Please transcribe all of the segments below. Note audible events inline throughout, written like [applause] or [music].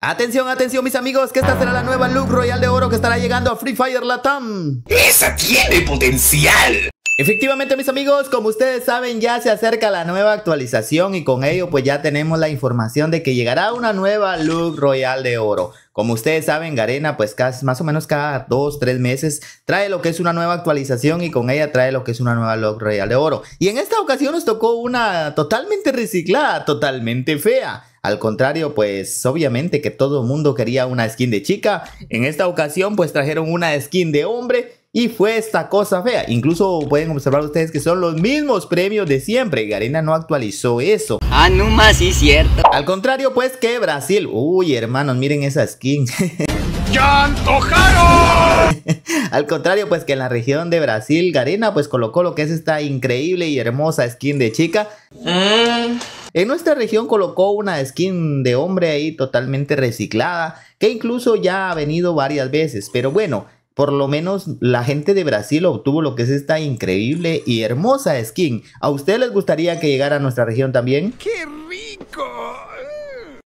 Atención, atención mis amigos, que esta será la nueva look royal de oro que estará llegando a Free Fire Latam. ¡Esa tiene potencial! Efectivamente mis amigos, como ustedes saben ya se acerca la nueva actualización y con ello pues ya tenemos la información de que llegará una nueva look royal de oro. Como ustedes saben, Garena pues casi, más o menos cada 2, 3 meses trae lo que es una nueva actualización y con ella trae lo que es una nueva look royal de oro. Y en esta ocasión nos tocó una totalmente reciclada, totalmente fea. Al contrario, pues obviamente que todo el mundo quería una skin de chica. En esta ocasión pues trajeron una skin de hombre y fue esta cosa fea. Incluso pueden observar ustedes que son los mismos premios de siempre. Garena no actualizó eso. Ah, no más, sí, cierto. Al contrario, pues que Brasil. Uy, hermanos, miren esa skin. [laughs] ¡Ya antojaron! [laughs] Al contrario, pues que en la región de Brasil, Garena pues colocó lo que es esta increíble y hermosa skin de chica. Ah. En nuestra región colocó una skin de hombre ahí totalmente reciclada, que incluso ya ha venido varias veces, pero bueno, por lo menos la gente de Brasil obtuvo lo que es esta increíble y hermosa skin. ¿A ustedes les gustaría que llegara a nuestra región también? ¡Qué rico!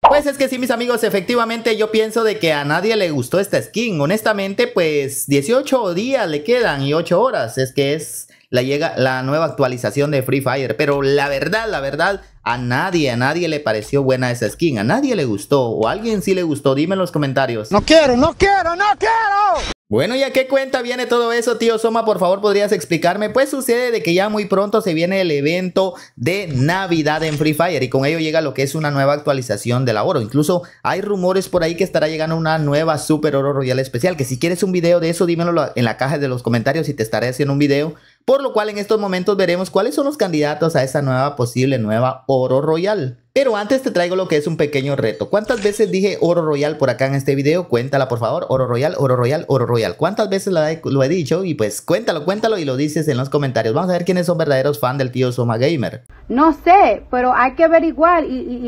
Pues es que sí, mis amigos, efectivamente yo pienso de que a nadie le gustó esta skin. Honestamente, pues 18 días le quedan y 8 horas. Es que es la, llega, la nueva actualización de Free Fire. Pero la verdad, la verdad, a nadie, a nadie le pareció buena esa skin, a nadie le gustó o a alguien sí le gustó, dime en los comentarios. No quiero, no quiero, no quiero. Bueno, ¿y a qué cuenta viene todo eso, tío Soma? Por favor, ¿podrías explicarme? Pues sucede de que ya muy pronto se viene el evento de Navidad en Free Fire y con ello llega lo que es una nueva actualización del oro. Incluso hay rumores por ahí que estará llegando una nueva Super Oro Royal especial, que si quieres un video de eso, dímelo en la caja de los comentarios y te estaré haciendo un video por lo cual en estos momentos veremos cuáles son los candidatos a esa nueva posible nueva oro royal. Pero antes te traigo lo que es un pequeño reto. ¿Cuántas veces dije oro royal por acá en este video? Cuéntala por favor. Oro royal, oro royal, oro royal. ¿Cuántas veces lo he dicho? Y pues cuéntalo, cuéntalo y lo dices en los comentarios. Vamos a ver quiénes son verdaderos fans del tío Soma Gamer. No sé, pero hay que averiguar y... y...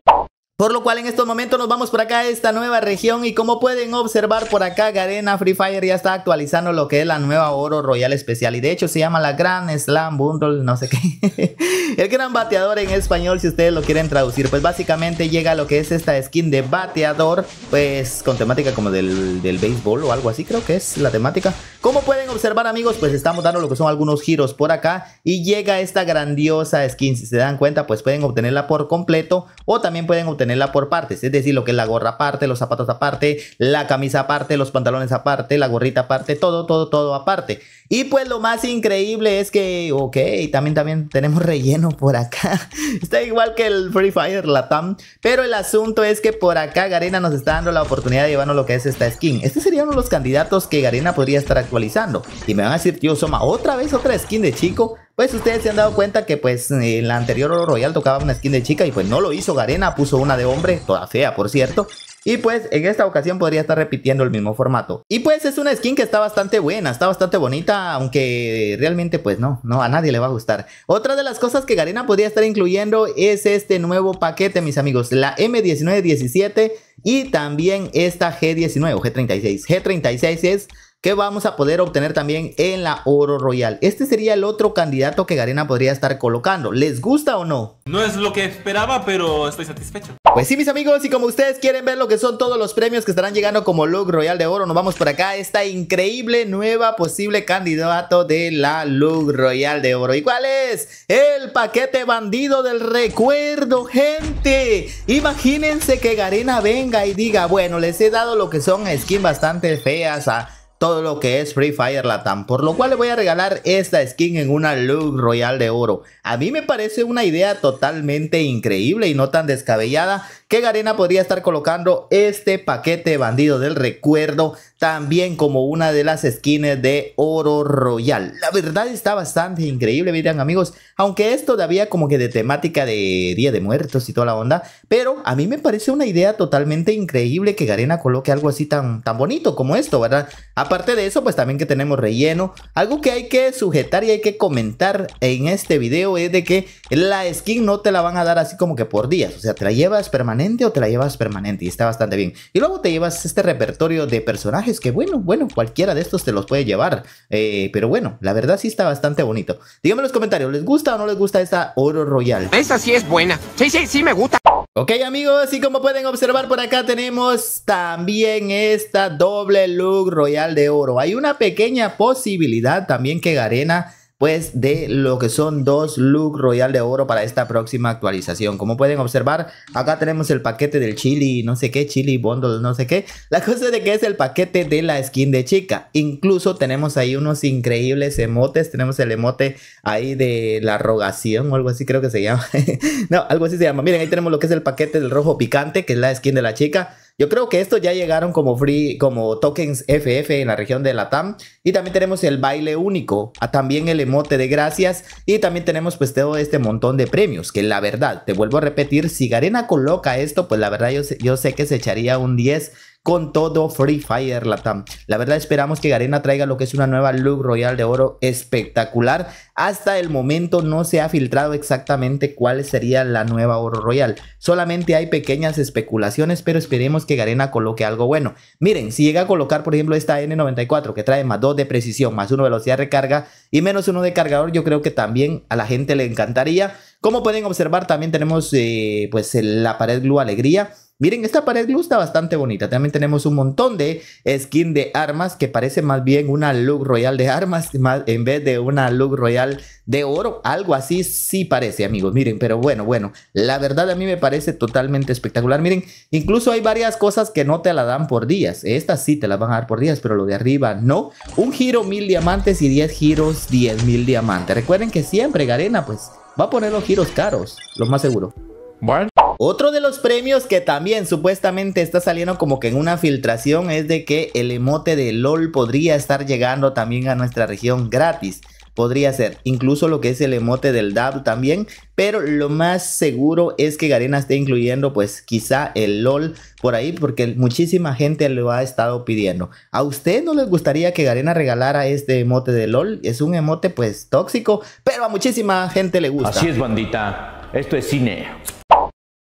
Por lo cual en estos momentos nos vamos por acá a esta nueva región y como pueden observar por acá Garena Free Fire ya está actualizando lo que es la nueva Oro Royal Especial y de hecho se llama la Gran Slam Bundle, no sé qué. [laughs] el gran bateador en español si ustedes lo quieren traducir, pues básicamente llega lo que es esta skin de bateador, pues con temática como del, del béisbol o algo así creo que es la temática. Como pueden observar amigos, pues estamos dando lo que son algunos giros por acá y llega esta grandiosa skin, si se dan cuenta pues pueden obtenerla por completo o también pueden obtener tenerla por partes, es decir, lo que es la gorra aparte, los zapatos aparte, la camisa aparte, los pantalones aparte, la gorrita aparte, todo, todo, todo aparte. Y pues lo más increíble es que, ok, también, también tenemos relleno por acá. [laughs] Está igual que el Free Fire Latam, pero el asunto es que por acá Garena nos está dando la oportunidad de llevarnos lo que es esta skin. Este sería uno de los candidatos que Garena podría estar actualizando. Y me van a decir, tío Soma, otra vez otra skin de chico pues ustedes se han dado cuenta que pues en la anterior Royal tocaba una skin de chica y pues no lo hizo Garena, puso una de hombre, toda fea por cierto. Y pues en esta ocasión podría estar repitiendo el mismo formato. Y pues es una skin que está bastante buena, está bastante bonita, aunque realmente pues no, no a nadie le va a gustar. Otra de las cosas que Garena podría estar incluyendo es este nuevo paquete, mis amigos, la M1917 y también esta G19 o G36. G36 es que vamos a poder obtener también en la Oro Royal. Este sería el otro candidato que Garena podría estar colocando. ¿Les gusta o no? No es lo que esperaba, pero estoy satisfecho. Pues sí, mis amigos, y como ustedes quieren ver lo que son todos los premios que estarán llegando como Look Royal de Oro, nos vamos por acá esta increíble nueva posible candidato de la Look Royal de Oro. ¿Y cuál es? El paquete bandido del recuerdo, gente. Imagínense que Garena venga y diga, bueno, les he dado lo que son skins bastante feas a todo lo que es Free Fire Latam, por lo cual le voy a regalar esta skin en una look royal de oro. A mí me parece una idea totalmente increíble y no tan descabellada, que Garena podría estar colocando este paquete bandido del recuerdo también como una de las skins de Oro Royal. La verdad está bastante increíble, miren amigos, aunque es todavía como que de temática de Día de Muertos y toda la onda, pero a mí me parece una idea totalmente increíble que Garena coloque algo así tan, tan bonito como esto, ¿verdad? Aparte de eso, pues también que tenemos relleno, algo que hay que sujetar y hay que comentar en este video es de que la skin no te la van a dar así como que por días, o sea, te la llevas permanentemente permanente o te la llevas permanente y está bastante bien. Y luego te llevas este repertorio de personajes que bueno, bueno, cualquiera de estos te los puede llevar. Eh, pero bueno, la verdad sí está bastante bonito. Díganme en los comentarios, ¿les gusta o no les gusta esta Oro Royal? esta sí es buena. Sí, sí, sí me gusta. Ok amigos, y como pueden observar por acá tenemos también esta doble look royal de oro. Hay una pequeña posibilidad también que Garena pues de lo que son dos look royal de oro para esta próxima actualización. Como pueden observar, acá tenemos el paquete del chili, no sé qué, chili bundle, no sé qué. La cosa de que es el paquete de la skin de chica. Incluso tenemos ahí unos increíbles emotes. Tenemos el emote ahí de la rogación o algo así creo que se llama. [laughs] no, algo así se llama. Miren, ahí tenemos lo que es el paquete del rojo picante, que es la skin de la chica. Yo creo que estos ya llegaron como free, como tokens FF en la región de Latam. Y también tenemos el baile único, también el emote de gracias. Y también tenemos pues todo este montón de premios, que la verdad, te vuelvo a repetir, si Garena coloca esto, pues la verdad yo, yo sé que se echaría un 10 con todo Free Fire Latam. La verdad esperamos que Garena traiga lo que es una nueva look royal de oro espectacular. Hasta el momento no se ha filtrado exactamente cuál sería la nueva oro royal. Solamente hay pequeñas especulaciones, pero esperemos que Garena coloque algo bueno. Miren, si llega a colocar por ejemplo esta N94 que trae más 2 de precisión, más 1 velocidad de recarga y menos 1 de cargador, yo creo que también a la gente le encantaría. Como pueden observar también tenemos eh, pues la pared Glue Alegría Miren, esta pared gusta está bastante bonita. También tenemos un montón de skin de armas que parece más bien una look royal de armas [laughs] en vez de una look royal de oro. Algo así sí parece, amigos. Miren, pero bueno, bueno. La verdad a mí me parece totalmente espectacular. Miren, incluso hay varias cosas que no te la dan por días. Estas sí te las van a dar por días, pero lo de arriba no. Un giro mil diamantes y 10 giros diez mil diamantes. Recuerden que siempre Garena pues va a poner los giros caros, lo más seguro. Bueno. Otro de los premios que también supuestamente está saliendo como que en una filtración es de que el emote de LOL podría estar llegando también a nuestra región gratis podría ser. Incluso lo que es el emote del DAB también. Pero lo más seguro es que Garena esté incluyendo pues quizá el LOL por ahí porque muchísima gente lo ha estado pidiendo. ¿A usted no les gustaría que Garena regalara este emote de LOL? Es un emote pues tóxico, pero a muchísima gente le gusta. Así es, bandita. Esto es cine.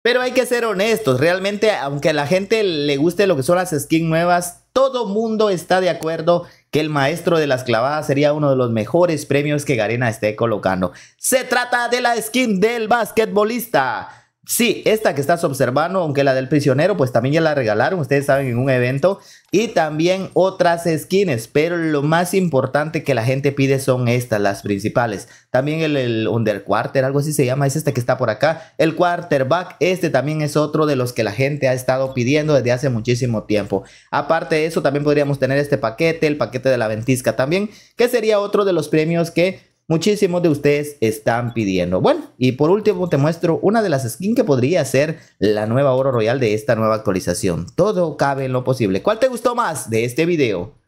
Pero hay que ser honestos, realmente, aunque a la gente le guste lo que son las skins nuevas, todo mundo está de acuerdo que el maestro de las clavadas sería uno de los mejores premios que Garena esté colocando. Se trata de la skin del basquetbolista. Sí, esta que estás observando, aunque la del prisionero, pues también ya la regalaron, ustedes saben, en un evento. Y también otras skins, pero lo más importante que la gente pide son estas, las principales. También el, el underquarter, algo así se llama, es este que está por acá. El quarterback, este también es otro de los que la gente ha estado pidiendo desde hace muchísimo tiempo. Aparte de eso, también podríamos tener este paquete, el paquete de la ventisca también, que sería otro de los premios que muchísimos de ustedes están pidiendo. Bueno, y por último te muestro una de las skins que podría ser la nueva oro royal de esta nueva actualización. Todo cabe en lo posible. ¿Cuál te gustó más de este video?